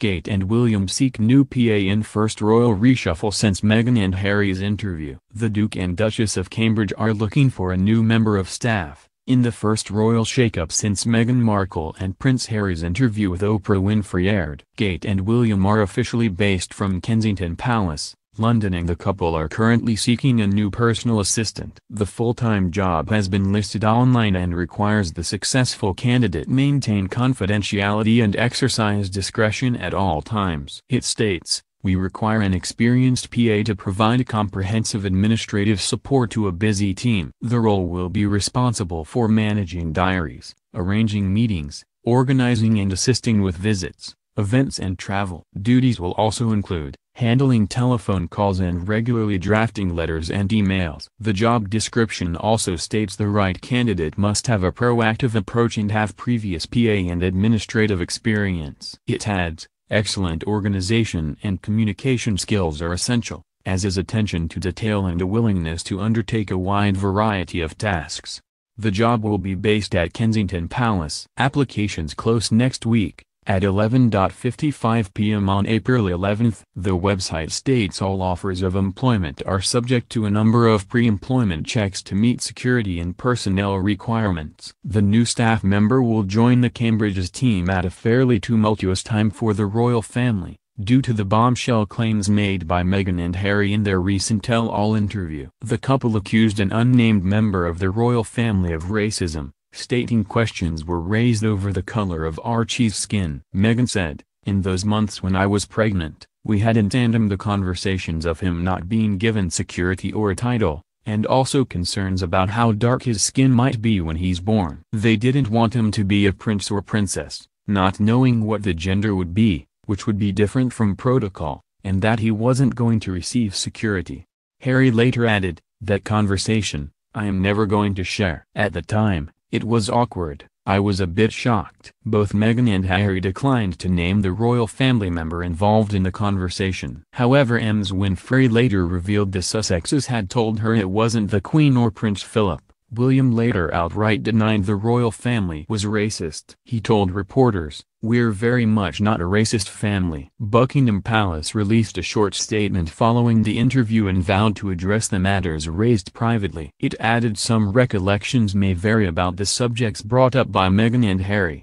Gate and William seek new PA in first royal reshuffle since Meghan and Harry's interview. The Duke and Duchess of Cambridge are looking for a new member of staff, in the first royal shakeup since Meghan Markle and Prince Harry's interview with Oprah Winfrey aired. Gate and William are officially based from Kensington Palace, London and the couple are currently seeking a new personal assistant. The full-time job has been listed online and requires the successful candidate maintain confidentiality and exercise discretion at all times. It states, we require an experienced PA to provide comprehensive administrative support to a busy team. The role will be responsible for managing diaries, arranging meetings, organizing and assisting with visits, events and travel. Duties will also include handling telephone calls and regularly drafting letters and emails. The job description also states the right candidate must have a proactive approach and have previous PA and administrative experience. It adds, excellent organization and communication skills are essential, as is attention to detail and a willingness to undertake a wide variety of tasks. The job will be based at Kensington Palace. Applications close next week. At 11.55 p.m. on April 11, the website states all offers of employment are subject to a number of pre-employment checks to meet security and personnel requirements. The new staff member will join the Cambridge's team at a fairly tumultuous time for the royal family, due to the bombshell claims made by Meghan and Harry in their recent tell-all interview. The couple accused an unnamed member of the royal family of racism stating questions were raised over the color of Archie's skin. Megan said, in those months when I was pregnant, we had in tandem the conversations of him not being given security or a title, and also concerns about how dark his skin might be when he's born. They didn't want him to be a prince or princess, not knowing what the gender would be, which would be different from protocol, and that he wasn't going to receive security. Harry later added, that conversation, I am never going to share. At the time, it was awkward. I was a bit shocked. Both Meghan and Harry declined to name the royal family member involved in the conversation. However Ms Winfrey later revealed the Sussexes had told her it wasn't the Queen or Prince Philip. William later outright denied the royal family was racist. He told reporters, We're very much not a racist family. Buckingham Palace released a short statement following the interview and vowed to address the matters raised privately. It added some recollections may vary about the subjects brought up by Meghan and Harry.